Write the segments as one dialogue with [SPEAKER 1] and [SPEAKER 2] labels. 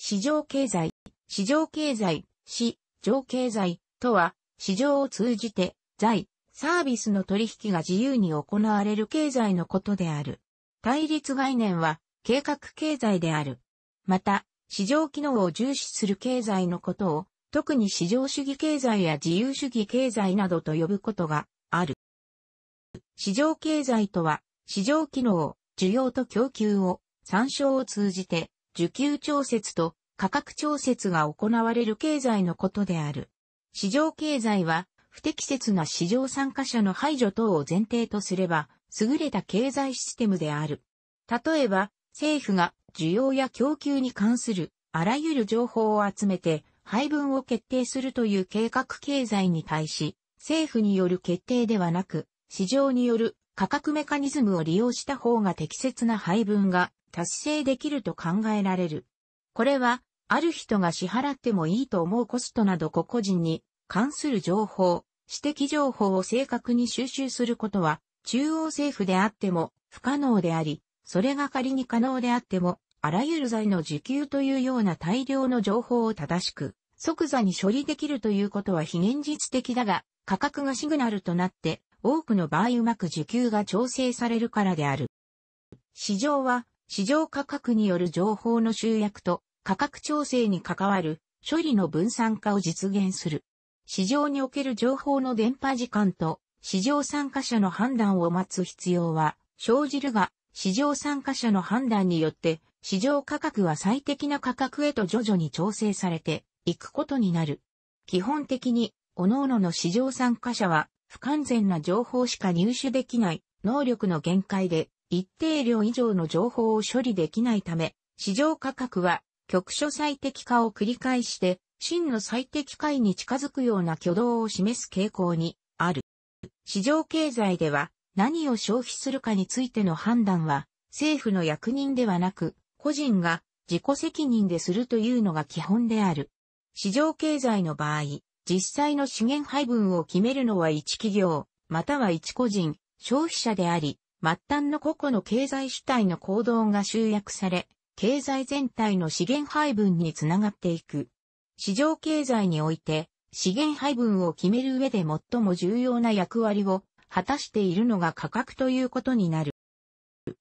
[SPEAKER 1] 市場経済、市場経済、市場経済とは、市場を通じて、財、サービスの取引が自由に行われる経済のことである。対立概念は、計画経済である。また、市場機能を重視する経済のことを、特に市場主義経済や自由主義経済などと呼ぶことがある。市場経済とは、市場機能、需要と供給を、参照を通じて、需給調節と価格調節が行われる経済のことである。市場経済は、不適切な市場参加者の排除等を前提とすれば、優れた経済システムである。例えば、政府が需要や供給に関するあらゆる情報を集めて配分を決定するという計画経済に対し、政府による決定ではなく、市場による価格メカニズムを利用した方が適切な配分が達成できると考えられる。これは、ある人が支払ってもいいと思うコストなど個々人に関する情報、指摘情報を正確に収集することは、中央政府であっても不可能であり、それが仮に可能であっても、あらゆる財の受給というような大量の情報を正しく、即座に処理できるということは非現実的だが、価格がシグナルとなって多くの場合うまく需給が調整されるからである。市場は、市場価格による情報の集約と価格調整に関わる処理の分散化を実現する。市場における情報の電波時間と市場参加者の判断を待つ必要は生じるが、市場参加者の判断によって市場価格は最適な価格へと徐々に調整されていくことになる。基本的に、各々の市場参加者は不完全な情報しか入手できない能力の限界で一定量以上の情報を処理できないため、市場価格は局所最適化を繰り返して真の最適解に近づくような挙動を示す傾向にある。市場経済では何を消費するかについての判断は政府の役人ではなく個人が自己責任でするというのが基本である。市場経済の場合、実際の資源配分を決めるのは一企業、または一個人、消費者であり、末端の個々の経済主体の行動が集約され、経済全体の資源配分につながっていく。市場経済において、資源配分を決める上で最も重要な役割を果たしているのが価格ということになる。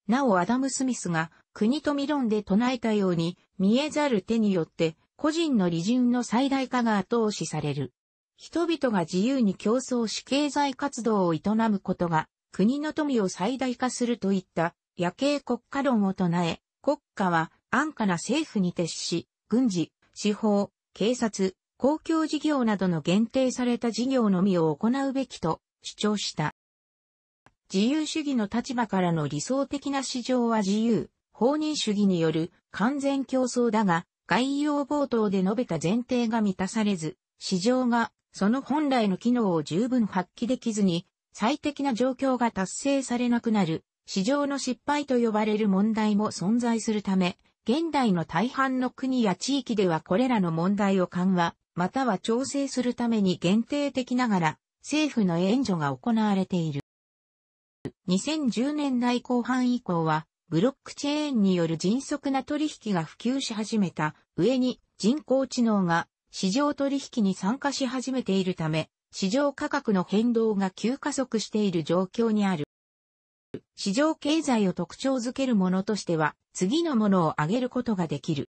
[SPEAKER 1] なおアダム・スミスが国と未論で唱えたように見えざる手によって個人の利潤の最大化が後押しされる。人々が自由に競争し経済活動を営むことが、国の富を最大化するといった野景国家論を唱え、国家は安価な政府に徹し、軍事、司法、警察、公共事業などの限定された事業のみを行うべきと主張した。自由主義の立場からの理想的な市場は自由、法人主義による完全競争だが、概要冒頭で述べた前提が満たされず、市場がその本来の機能を十分発揮できずに、最適な状況が達成されなくなる、市場の失敗と呼ばれる問題も存在するため、現代の大半の国や地域ではこれらの問題を緩和、または調整するために限定的ながら、政府の援助が行われている。2010年代後半以降は、ブロックチェーンによる迅速な取引が普及し始めた上に人工知能が市場取引に参加し始めているため、市場価格の変動が急加速している状況にある。市場経済を特徴づけるものとしては、次のものを挙げることができる。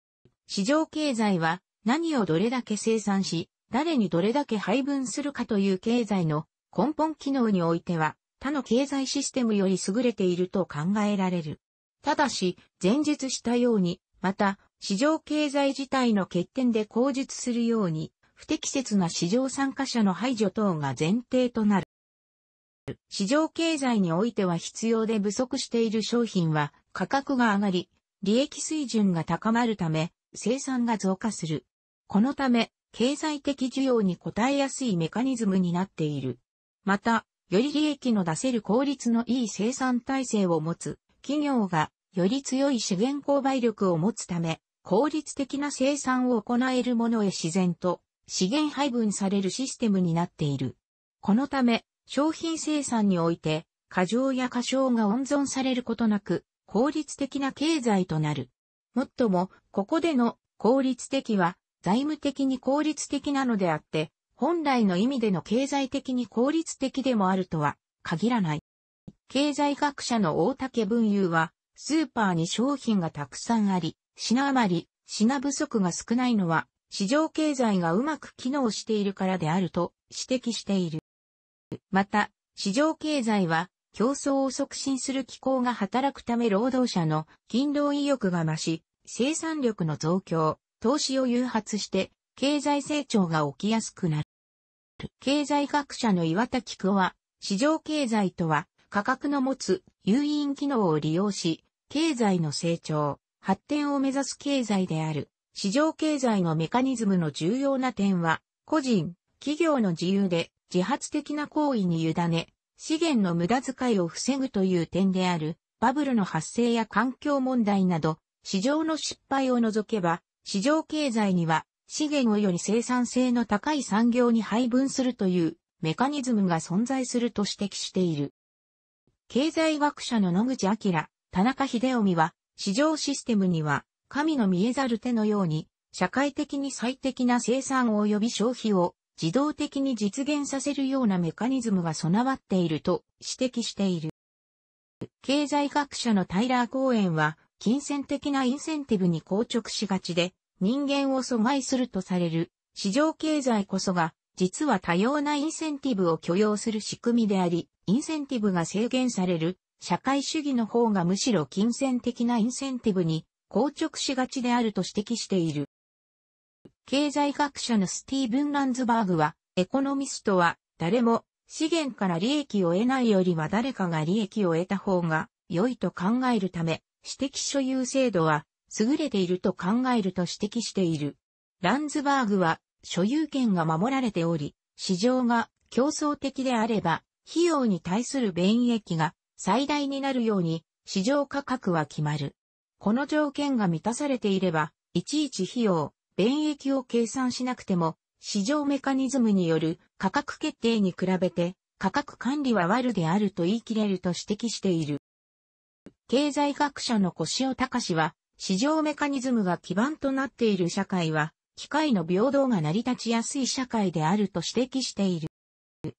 [SPEAKER 1] 市場経済は、何をどれだけ生産し、誰にどれだけ配分するかという経済の根本機能においては、他の経済システムより優れていると考えられる。ただし、前述したように、また、市場経済自体の欠点で口述するように、不適切な市場参加者の排除等が前提となる。市場経済においては必要で不足している商品は価格が上がり、利益水準が高まるため、生産が増加する。このため、経済的需要に応えやすいメカニズムになっている。また、より利益の出せる効率のいい生産体制を持つ企業が、より強い資源購買力を持つため、効率的な生産を行えるものへ自然と資源配分されるシステムになっている。このため、商品生産において、過剰や過小が温存されることなく、効率的な経済となる。もっとも、ここでの効率的は、財務的に効率的なのであって、本来の意味での経済的に効率的でもあるとは限らない。経済学者の大竹文雄は、スーパーに商品がたくさんあり、品余り、品不足が少ないのは、市場経済がうまく機能しているからであると指摘している。また、市場経済は競争を促進する機構が働くため労働者の勤労意欲が増し、生産力の増強、投資を誘発して経済成長が起きやすくなる。経済学者の岩田菊は、市場経済とは価格の持つ誘引機能を利用し、経済の成長、発展を目指す経済である。市場経済のメカニズムの重要な点は、個人、企業の自由で自発的な行為に委ね、資源の無駄遣いを防ぐという点である、バブルの発生や環境問題など、市場の失敗を除けば、市場経済には資源をより生産性の高い産業に配分するというメカニズムが存在すると指摘している。経済学者の野口明、田中秀臣は、市場システムには、神の見えざる手のように、社会的に最適な生産及び消費を自動的に実現させるようなメカニズムが備わっていると指摘している。経済学者のタイラー・コーエンは、金銭的なインセンティブに硬直しがちで、人間を阻害するとされる、市場経済こそが、実は多様なインセンティブを許容する仕組みであり、インセンティブが制限される社会主義の方がむしろ金銭的なインセンティブに硬直しがちであると指摘している。経済学者のスティーブン・ランズバーグは、エコノミストは誰も資源から利益を得ないよりは誰かが利益を得た方が良いと考えるため、私的所有制度は優れていると考えると指摘している。ランズバーグは所有権が守られており、市場が競争的であれば、費用に対する便益が最大になるように市場価格は決まる。この条件が満たされていれば、いちいち費用、便益を計算しなくても、市場メカニズムによる価格決定に比べて、価格管理は悪であると言い切れると指摘している。経済学者の小塩隆は、市場メカニズムが基盤となっている社会は、機械の平等が成り立ちやすい社会であると指摘している。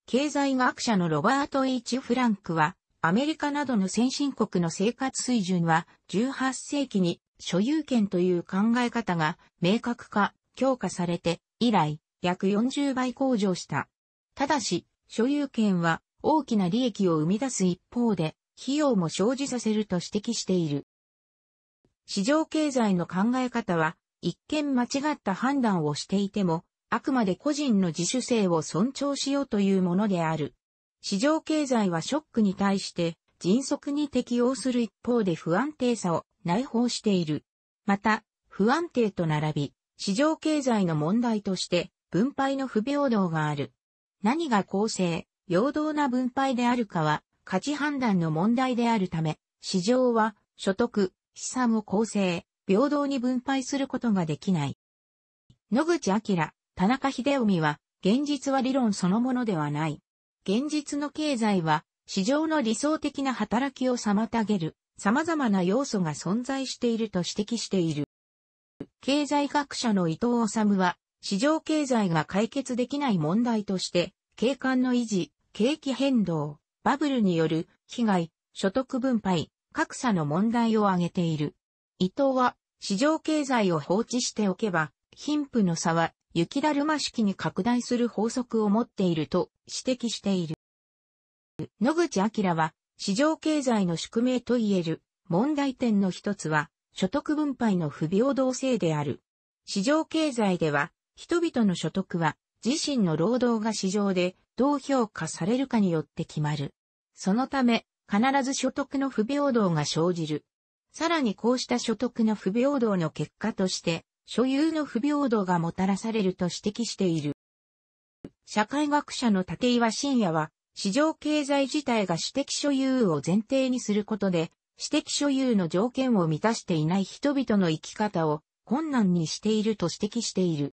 [SPEAKER 1] 経済学者のロバート・ H・ フランクは、アメリカなどの先進国の生活水準は18世紀に所有権という考え方が明確化、強化されて以来約40倍向上した。ただし、所有権は大きな利益を生み出す一方で、費用も生じさせると指摘している。市場経済の考え方は、一見間違った判断をしていても、あくまで個人の自主性を尊重しようというものである。市場経済はショックに対して迅速に適応する一方で不安定さを内包している。また、不安定と並び、市場経済の問題として分配の不平等がある。何が公正、平等な分配であるかは価値判断の問題であるため、市場は所得、資産を公正、平等に分配することができない。野口明、田中秀臣は、現実は理論そのものではない。現実の経済は市場の理想的な働きを妨げる様々な要素が存在していると指摘している。経済学者の伊藤治は市場経済が解決できない問題として景観の維持、景気変動、バブルによる被害、所得分配、格差の問題を挙げている。伊藤は市場経済を放置しておけば貧富の差は雪だるま式に拡大する法則を持っていると指摘している。野口明は、市場経済の宿命と言える問題点の一つは、所得分配の不平等性である。市場経済では、人々の所得は自身の労働が市場でどう評価されるかによって決まる。そのため、必ず所得の不平等が生じる。さらにこうした所得の不平等の結果として、所有の不平等がもたらされると指摘している。社会学者の立岩信也は、市場経済自体が私的所有を前提にすることで、私的所有の条件を満たしていない人々の生き方を困難にしていると指摘している。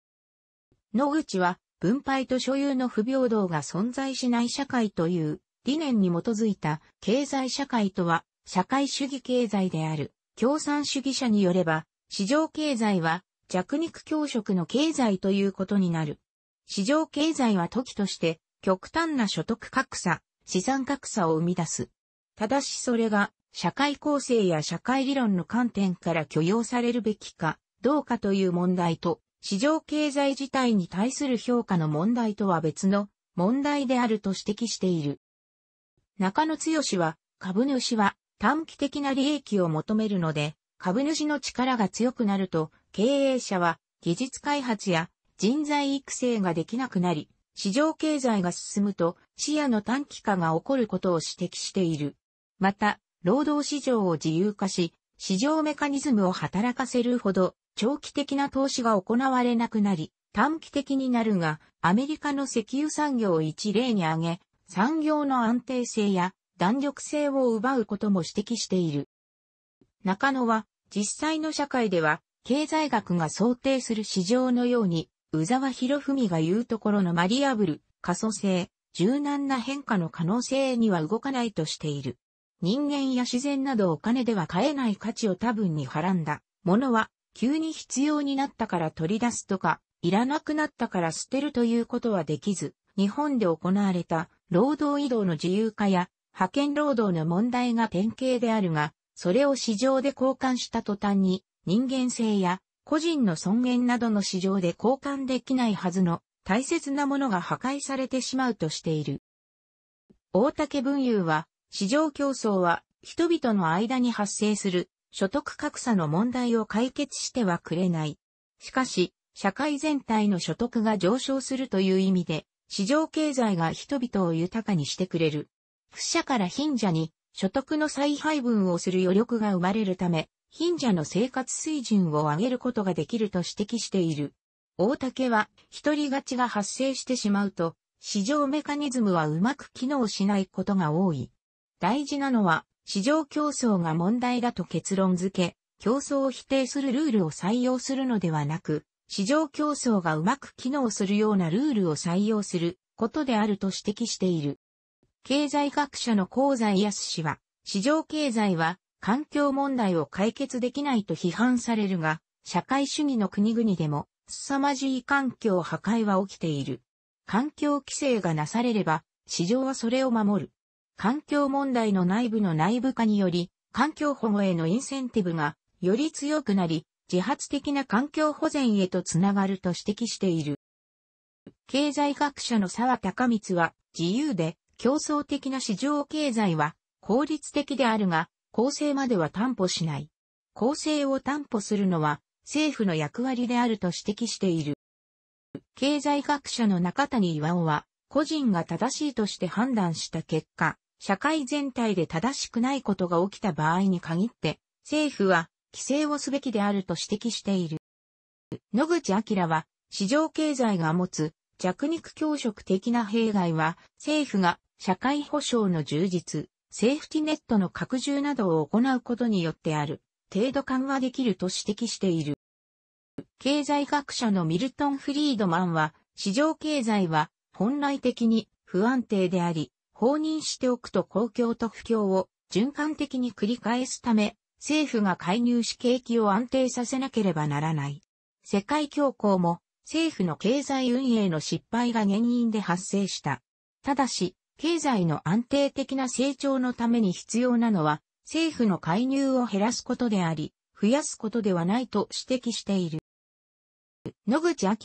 [SPEAKER 1] 野口は、分配と所有の不平等が存在しない社会という理念に基づいた経済社会とは社会主義経済である。共産主義者によれば、市場経済は弱肉強食の経済ということになる。市場経済は時として極端な所得格差、資産格差を生み出す。ただしそれが社会構成や社会理論の観点から許容されるべきかどうかという問題と、市場経済自体に対する評価の問題とは別の問題であると指摘している。中野剛は、株主は短期的な利益を求めるので、株主の力が強くなると、経営者は技術開発や人材育成ができなくなり、市場経済が進むと視野の短期化が起こることを指摘している。また、労働市場を自由化し、市場メカニズムを働かせるほど長期的な投資が行われなくなり、短期的になるが、アメリカの石油産業を一例に挙げ、産業の安定性や弾力性を奪うことも指摘している。中野は、実際の社会では、経済学が想定する市場のように、宇沢博文が言うところのマリアブル、過疎性、柔軟な変化の可能性には動かないとしている。人間や自然などお金では買えない価値を多分にはらんだものは、急に必要になったから取り出すとか、いらなくなったから捨てるということはできず、日本で行われた労働移動の自由化や派遣労働の問題が典型であるが、それを市場で交換した途端に、人間性や個人の尊厳などの市場で交換できないはずの大切なものが破壊されてしまうとしている。大竹文雄は、市場競争は人々の間に発生する所得格差の問題を解決してはくれない。しかし、社会全体の所得が上昇するという意味で、市場経済が人々を豊かにしてくれる。不社から貧者に所得の再配分をする余力が生まれるため、貧者の生活水準を上げることができると指摘している。大竹は、一人勝ちが発生してしまうと、市場メカニズムはうまく機能しないことが多い。大事なのは、市場競争が問題だと結論付け、競争を否定するルールを採用するのではなく、市場競争がうまく機能するようなルールを採用することであると指摘している。経済学者の香西康氏は、市場経済は環境問題を解決できないと批判されるが、社会主義の国々でも凄まじい環境破壊は起きている。環境規制がなされれば、市場はそれを守る。環境問題の内部の内部化により、環境保護へのインセンティブがより強くなり、自発的な環境保全へとつながると指摘している。経済学者の沢高光は、自由で競争的な市場経済は効率的であるが、公正までは担保しない。公正を担保するのは政府の役割であると指摘している。経済学者の中谷岩尾は、個人が正しいとして判断した結果、社会全体で正しくないことが起きた場合に限って、政府は規制をすべきであると指摘している。野口明は、市場経済が持つ弱肉強食的な弊害は、政府が社会保障の充実、セーフティネットの拡充などを行うことによってある、程度緩和できると指摘している。経済学者のミルトン・フリードマンは、市場経済は本来的に不安定であり、放任しておくと公共と不況を循環的に繰り返すため、政府が介入し景気を安定させなければならない。世界恐慌も政府の経済運営の失敗が原因で発生した。ただし、経済の安定的な成長のために必要なのは、政府の介入を減らすことであり、増やすことではないと指摘している。野口明、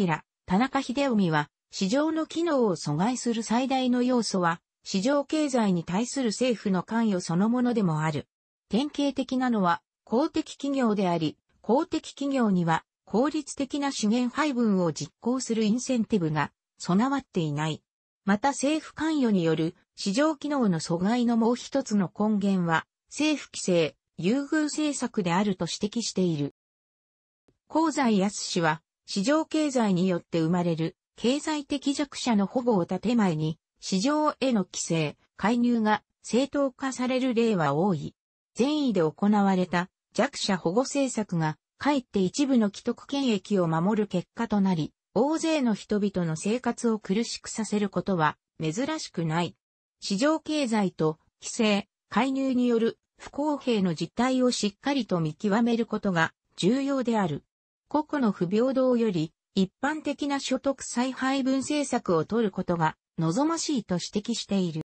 [SPEAKER 1] 田中秀臣は、市場の機能を阻害する最大の要素は、市場経済に対する政府の関与そのものでもある。典型的なのは、公的企業であり、公的企業には、効率的な資源配分を実行するインセンティブが備わっていない。また政府関与による市場機能の阻害のもう一つの根源は、政府規制、優遇政策であると指摘している。香西康氏は、市場経済によって生まれる経済的弱者の保護を建前に、市場への規制、介入が正当化される例は多い。善意で行われた弱者保護政策が、かえって一部の既得権益を守る結果となり、大勢の人々の生活を苦しくさせることは珍しくない。市場経済と規制、介入による不公平の実態をしっかりと見極めることが重要である。個々の不平等より一般的な所得再配分政策を取ることが望ましいと指摘している。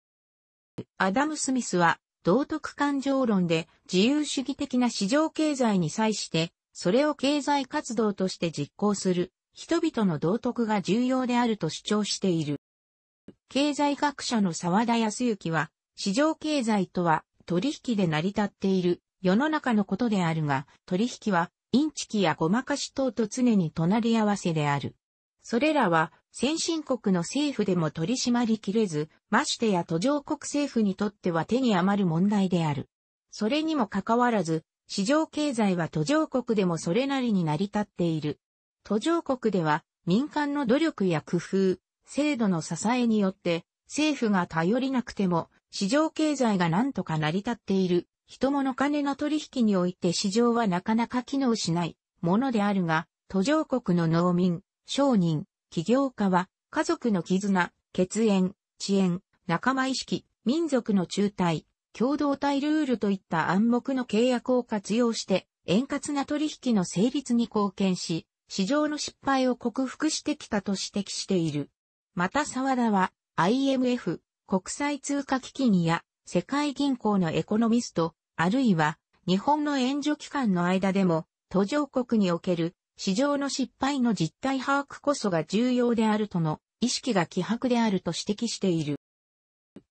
[SPEAKER 1] アダム・スミスは道徳感情論で自由主義的な市場経済に際して、それを経済活動として実行する人々の道徳が重要であると主張している。経済学者の沢田康之は、市場経済とは取引で成り立っている世の中のことであるが、取引はインチキやごまかし等と常に隣り合わせである。それらは先進国の政府でも取り締まりきれず、ましてや途上国政府にとっては手に余る問題である。それにもかかわらず、市場経済は途上国でもそれなりに成り立っている。途上国では民間の努力や工夫、制度の支えによって政府が頼りなくても市場経済が何とか成り立っている。人物金の取引において市場はなかなか機能しないものであるが、途上国の農民、商人、起業家は家族の絆、血縁、遅延、仲間意識、民族の中退、共同体ルールといった暗黙の契約を活用して円滑な取引の成立に貢献し、市場の失敗を克服してきたと指摘している。また沢田は IMF 国際通貨基金や世界銀行のエコノミスト、あるいは日本の援助機関の間でも途上国における市場の失敗の実態把握こそが重要であるとの意識が希薄であると指摘している。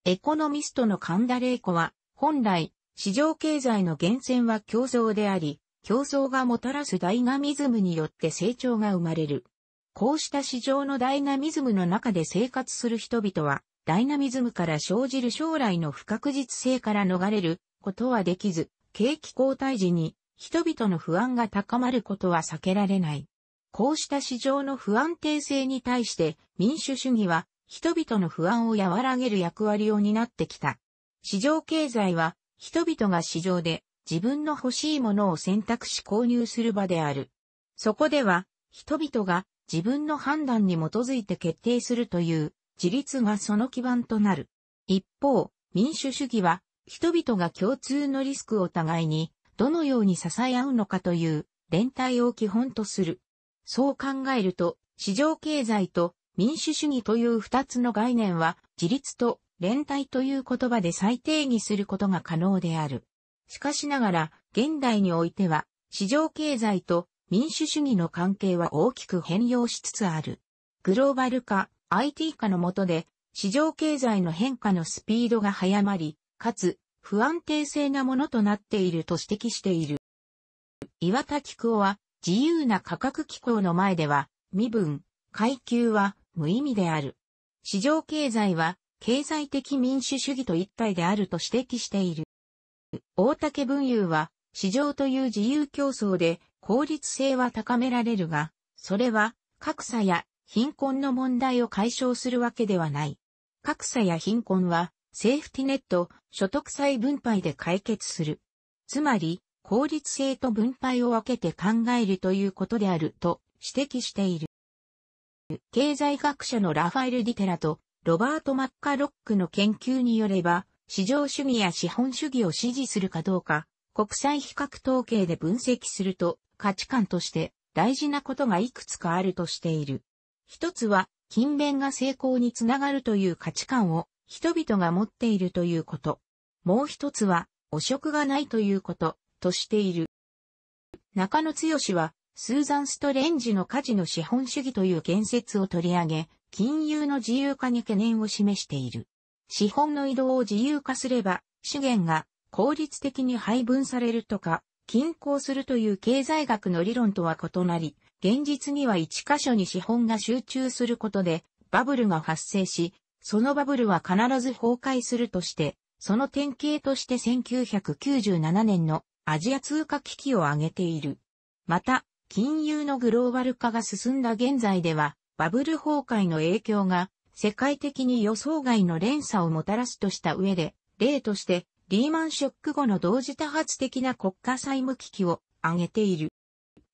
[SPEAKER 1] エコノミストの神田玲子は本来市場経済の源泉は競争であり、競争がもたらすダイナミズムによって成長が生まれる。こうした市場のダイナミズムの中で生活する人々は、ダイナミズムから生じる将来の不確実性から逃れることはできず、景気後退時に人々の不安が高まることは避けられない。こうした市場の不安定性に対して民主主義は人々の不安を和らげる役割を担ってきた。市場経済は人々が市場で自分の欲しいものを選択し購入する場である。そこでは、人々が自分の判断に基づいて決定するという自立がその基盤となる。一方、民主主義は人々が共通のリスクを互いにどのように支え合うのかという連帯を基本とする。そう考えると市場経済と民主主義という二つの概念は自立と連帯という言葉で再定義することが可能である。しかしながら、現代においては、市場経済と民主主義の関係は大きく変容しつつある。グローバル化、IT 化の下で、市場経済の変化のスピードが早まり、かつ、不安定性なものとなっていると指摘している。岩田紀夫は、自由な価格機構の前では、身分、階級は無意味である。市場経済は、経済的民主主義と一体であると指摘している。大竹文雄は、市場という自由競争で効率性は高められるが、それは格差や貧困の問題を解消するわけではない。格差や貧困は、セーフティネット、所得債分配で解決する。つまり、効率性と分配を分けて考えるということであると指摘している。経済学者のラファエル・ディテラとロバート・マッカロックの研究によれば、市場主義や資本主義を支持するかどうか、国際比較統計で分析すると、価値観として大事なことがいくつかあるとしている。一つは、勤勉が成功につながるという価値観を人々が持っているということ。もう一つは、汚職がないということ、としている。中野剛は、スーザン・ストレンジの家事の資本主義という言説を取り上げ、金融の自由化に懸念を示している。資本の移動を自由化すれば、資源が効率的に配分されるとか、均衡するという経済学の理論とは異なり、現実には一箇所に資本が集中することで、バブルが発生し、そのバブルは必ず崩壊するとして、その典型として1997年のアジア通貨危機を挙げている。また、金融のグローバル化が進んだ現在では、バブル崩壊の影響が世界的に予想外の連鎖をもたらすとした上で、例として、リーマンショック後の同時多発的な国家債務危機を挙げている。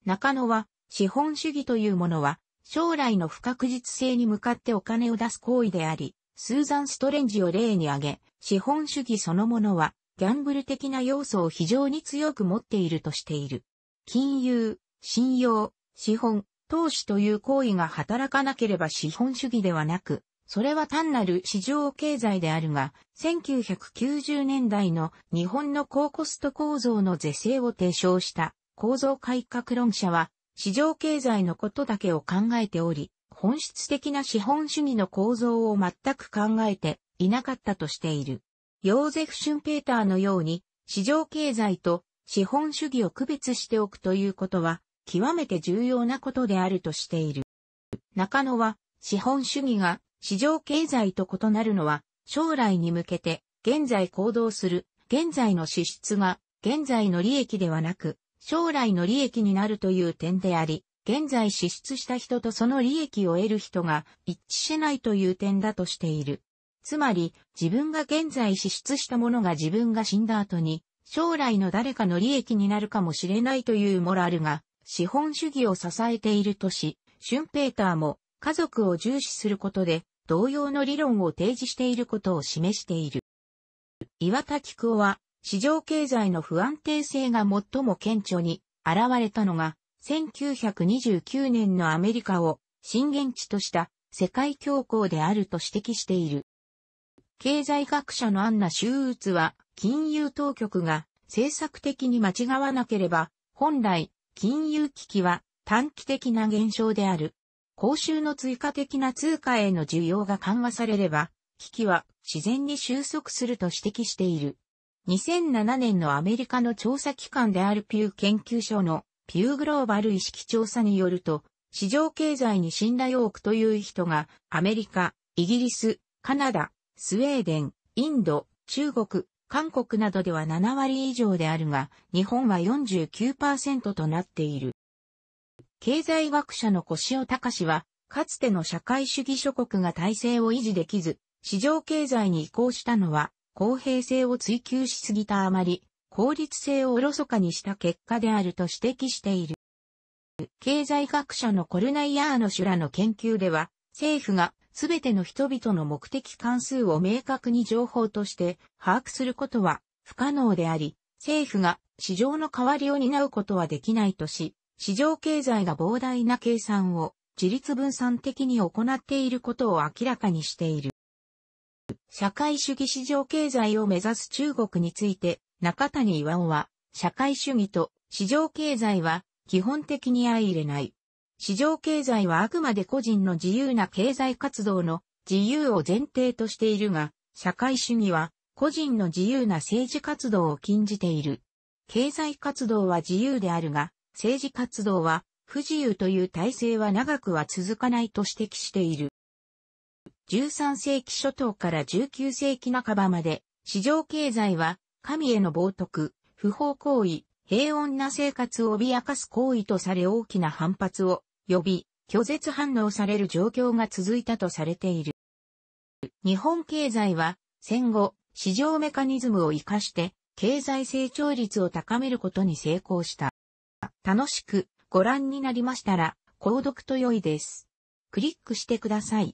[SPEAKER 1] 中野は、資本主義というものは、将来の不確実性に向かってお金を出す行為であり、スーザン・ストレンジを例に挙げ、資本主義そのものは、ギャンブル的な要素を非常に強く持っているとしている。金融、信用、資本、投資という行為が働かなければ資本主義ではなく、それは単なる市場経済であるが、1990年代の日本の高コスト構造の是正を提唱した構造改革論者は、市場経済のことだけを考えており、本質的な資本主義の構造を全く考えていなかったとしている。ヨーゼフ・シュンペーターのように、市場経済と資本主義を区別しておくということは、極めて重要なことであるとしている。中野は、資本主義が市場経済と異なるのは、将来に向けて、現在行動する、現在の支出が、現在の利益ではなく、将来の利益になるという点であり、現在支出した人とその利益を得る人が一致しないという点だとしている。つまり、自分が現在支出したものが自分が死んだ後に、将来の誰かの利益になるかもしれないというモラルが資本主義を支えているとし、シュンペーターも家族を重視することで同様の理論を提示していることを示している。岩田菊夫は市場経済の不安定性が最も顕著に現れたのが1929年のアメリカを震源地とした世界恐慌であると指摘している。経済学者のアンナ・シューウツは金融当局が政策的に間違わなければ本来金融危機は短期的な現象である。公衆の追加的な通貨への需要が緩和されれば、危機は自然に収束すると指摘している。2007年のアメリカの調査機関であるピュー研究所のピューグローバル意識調査によると、市場経済に信頼を置くという人がアメリカ、イギリス、カナダ、スウェーデン、インド、中国、韓国などでは7割以上であるが、日本は49%となっている。経済学者の小尾隆は、かつての社会主義諸国が体制を維持できず、市場経済に移行したのは、公平性を追求しすぎたあまり、効率性をおろそかにした結果であると指摘している。経済学者のコルナイアーノ氏らの研究では、政府がすべての人々の目的関数を明確に情報として把握することは不可能であり、政府が市場の代わりを担うことはできないとし、市場経済が膨大な計算を自立分散的に行っていることを明らかにしている。社会主義市場経済を目指す中国について、中谷巌は、社会主義と市場経済は基本的に相入れない。市場経済はあくまで個人の自由な経済活動の自由を前提としているが、社会主義は個人の自由な政治活動を禁じている。経済活動は自由であるが、政治活動は不自由という体制は長くは続かないと指摘している。13世紀初頭から19世紀半ばまで、市場経済は神への冒涜、不法行為、平穏な生活を脅かす行為とされ大きな反発を呼び、拒絶反応される状況が続いたとされている。日本経済は戦後、市場メカニズムを活かして経済成長率を高めることに成功した。楽しくご覧になりましたら、購読と良いです。クリックしてください。